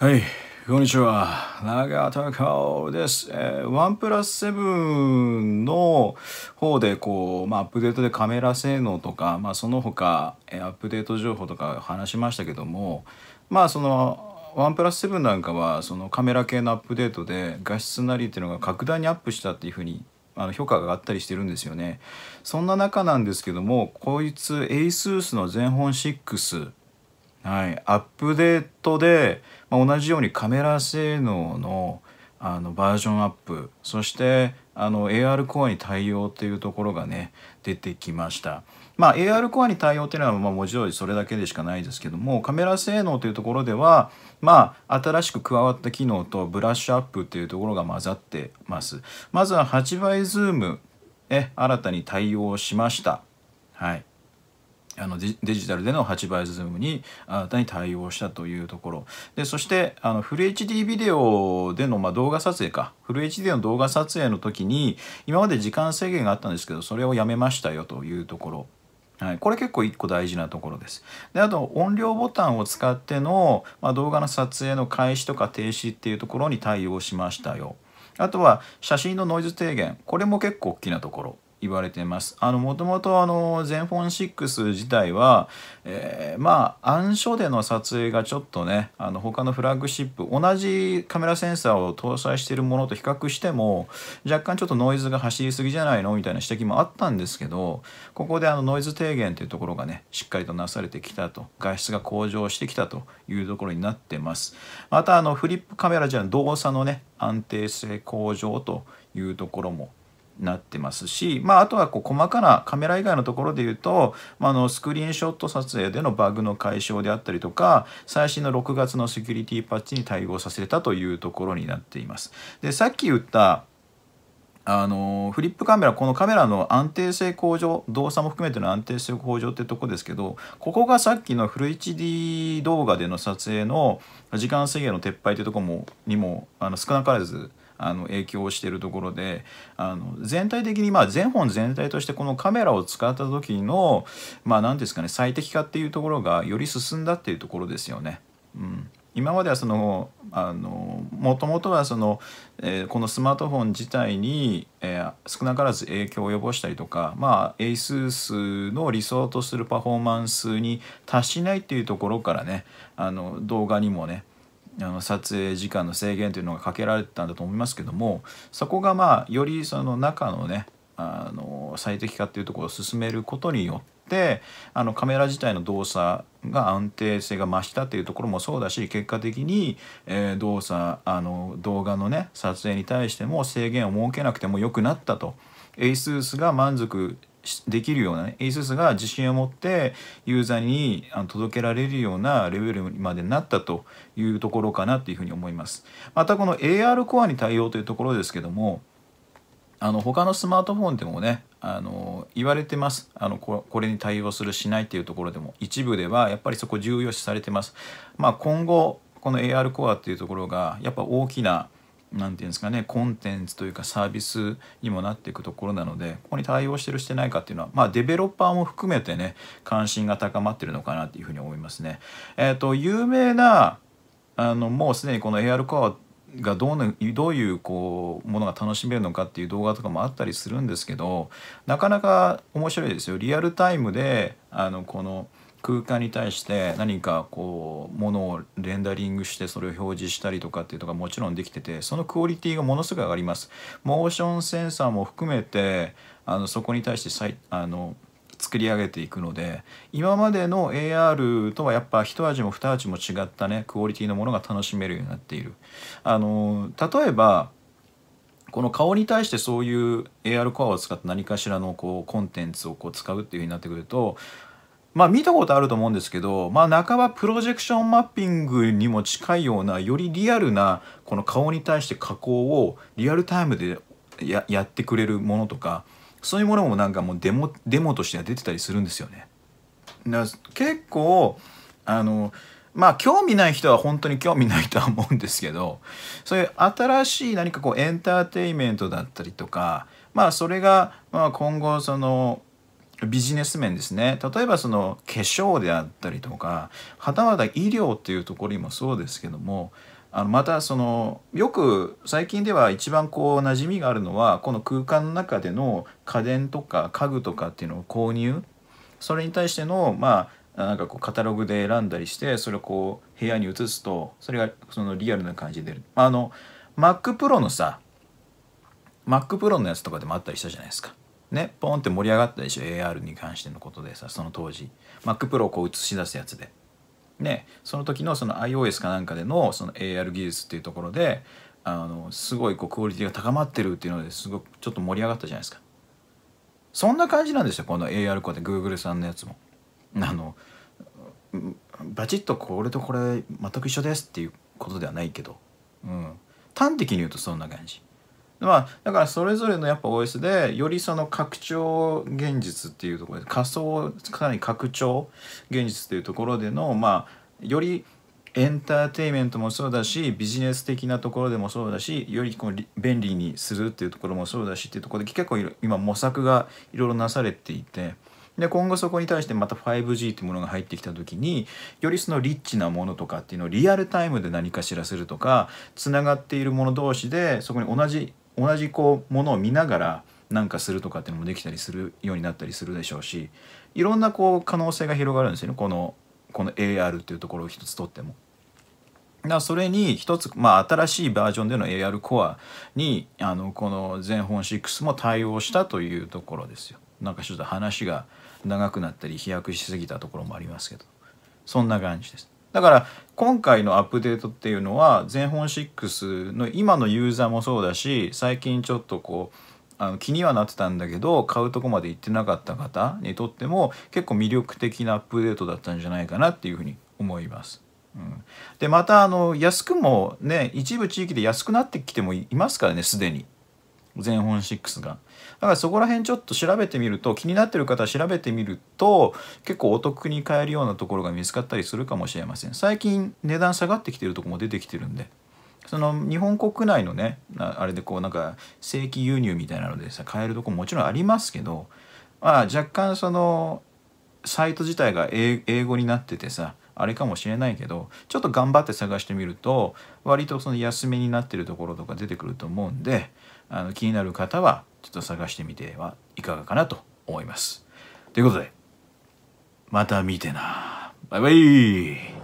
はい、こんにちは。長田香です。えー、ワンプラスセブンの方で、こう、まあ、アップデートでカメラ性能とか、まあ、その他、えー、アップデート情報とか話しましたけども、まあ、その、ワンプラスセブンなんかは、そのカメラ系のアップデートで、画質なりっていうのが格段にアップしたっていうふうにあの評価があったりしてるんですよね。そんな中なんですけども、こいつ ASUS の全本6、はい、アップデートで、まあ、同じようにカメラ性能のあのバージョンアップそしてあの AR コアに対応っていうところがね出てきました。まあ、AR コアに対応っていうのはまあ文字通りそれだけでしかないですけどもカメラ性能というところではまあ新しく加わった機能とブラッシュアップっていうところが混ざってますまずは8倍ズームえ新たに対応しましたはいあのデジタルでの8倍ズームに新たに対応したというところでそしてあのフル HD ビデオでの、まあ、動画撮影かフル HD の動画撮影の時に今まで時間制限があったんですけどそれをやめましたよというところ。はい、これ結構一個大事なところです。であと音量ボタンを使っての、まあ、動画の撮影の開始とか停止っていうところに対応しましたよ。あとは写真のノイズ低減これも結構大きなところ。言われてます。あの、もともとあの、ゼンフォン6自体は、えー、まあ、暗所での撮影がちょっとね、あの、他のフラッグシップ、同じカメラセンサーを搭載しているものと比較しても、若干ちょっとノイズが走りすぎじゃないのみたいな指摘もあったんですけど、ここであの、ノイズ低減というところがね、しっかりとなされてきたと、画質が向上してきたというところになってます。また、あの、フリップカメラじゃ動作のね、安定性向上というところもなってますし、まあ、あとはこう細かなカメラ以外のところで言うと、まあ、のスクリーンショット撮影でのバグの解消であったりとか最新の6月のセキュリティパッチに対応させたというところになっています。でさっき言ったあのフリップカメラこのカメラの安定性向上動作も含めての安定性向上ってとこですけどここがさっきのフル HD 動画での撮影の時間制限の撤廃というとこもにもあの少なからずあの影響をしているところであの全体的にまあ全本全体としてこのカメラを使った時のまあ何ですかね最適化っていうところがより進んだっていうところですよね。うん今まではそのあのもともとはその、えー、このスマートフォン自体に、えー、少なからず影響を及ぼしたりとかまあ ASUS の理想とするパフォーマンスに達しないっていうところからねあの動画にもねあの撮影時間の制限というのがかけられてたんだと思いますけどもそこがまあよりその中のねあの最適化っていうところを進めることによってあのカメラ自体の動作が安定性が増したっていうところもそうだし結果的に、えー、動作あの動画のね撮影に対しても制限を設けなくても良くなったと。エイスースが満足できるような、ASUS が自信を持ってユーザーに届けられるようなレベルまでなったというところかなというふうに思います。またこの AR コアに対応というところですけどもあの他のスマートフォンでもねあの言われてますあのこれに対応するしないっていうところでも一部ではやっぱりそこ重要視されてます。まあ、今後この AR コアっていうところがやっぱ大きな何て言うんですかねコンテンツというかサービスにもなっていくところなのでここに対応してるしてないかっていうのはまあデベロッパーも含めてね関心が高まってるのかなっていうふうに思いますね。えっ、ー、と有名なあのもうすでにこの AR コアがどうのどういうこうものが楽しめるのかっていう動画とかもあったりするんですけどなかなか面白いですよ。リアルタイムであのこの空間に対して何かこうものをレンダリングしてそれを表示したりとかっていうのがもちろんできててそのクオリティがものすごい上がりますモーションセンサーも含めてあのそこに対してさいあの作り上げていくので今までの AR とはやっぱ一味も二味も違ったねクオリティのものが楽しめるようになっているあの例えばこの顔に対してそういう AR コアを使った何かしらのこうコンテンツをこう使うっていうふうになってくるとまあ見たことあると思うんですけど、まあ半ばプロジェクションマッピングにも近いような、よりリアルなこの顔に対して加工をリアルタイムでややってくれるものとか、そういうものもなんかもうデモ、デモとしては出てたりするんですよね。だ結構、あの、まあ興味ない人は本当に興味ないとは思うんですけど、そういう新しい何かこうエンターテインメントだったりとか、まあそれがまあ今後そのビジネス面ですね例えばその化粧であったりとかはたまた医療っていうところにもそうですけどもあのまたそのよく最近では一番こう馴染みがあるのはこの空間の中での家電とか家具とかっていうのを購入それに対してのまあなんかこうカタログで選んだりしてそれをこう部屋に移すとそれがそのリアルな感じで出るあの MacPro のさ MacPro のやつとかでもあったりしたじゃないですかね、ポンって盛り上がったでしょ AR に関してのことでさその当時 MacPro をこう映し出すやつで。ね、その時のその iOS かなんかでのその AR 技術っていうところであのすごいこうクオリティが高まってるっていうのですごくちょっと盛り上がったじゃないですかそんな感じなんですよこの AR コアで Google さんのやつもあのバチッとこれとこれ全く一緒ですっていうことではないけど、うん、端的に言うとそんな感じまあ、だからそれぞれのやっぱ OS でよりその拡張現実っていうところで仮想かなり拡張現実っていうところでのまあよりエンターテインメントもそうだしビジネス的なところでもそうだしよりこう便利にするっていうところもそうだしっていうところで結構今模索がいろいろなされていて。で今後そこに対してまた 5G っていうものが入ってきた時によりそのリッチなものとかっていうのをリアルタイムで何かしらするとかつながっているもの同士でそこに同じ同じこうものを見ながらなんかするとかっていうのもできたりするようになったりするでしょうしいろんなこう可能性が広がるんですよねこのこの AR っていうところを一つとっても。だからそれに一つ、まあ、新しいバージョンでの AR コアにあのこの全本6も対応したというところですよ。なんかちょっと話が長くなったり飛躍しすぎたところもありますけどそんな感じです。だから今回のアップデートっていうのは全本6の今のユーザーもそうだし最近ちょっとこうあの気にはなってたんだけど買うとこまで行ってなかった方にとっても結構魅力的なアップデートだったんじゃないかなっていうふうに思います。うん、でまたあの安くもね一部地域で安くなってきてもいますからねすでに。全本6が。だからそこら辺ちょっと調べてみると、気になってる方は調べてみると、結構お得に買えるようなところが見つかったりするかもしれません。最近値段下がってきてるとこも出てきてるんで。その日本国内のね、あれでこうなんか正規輸入みたいなのでさ、買えるとこももちろんありますけど、まあ若干その、サイト自体が英語になっててさ、あれかもしれないけどちょっと頑張って探してみると割とその安めになってるところとか出てくると思うんであの気になる方はちょっと探してみてはいかがかなと思います。ということでまた見てなバイバイ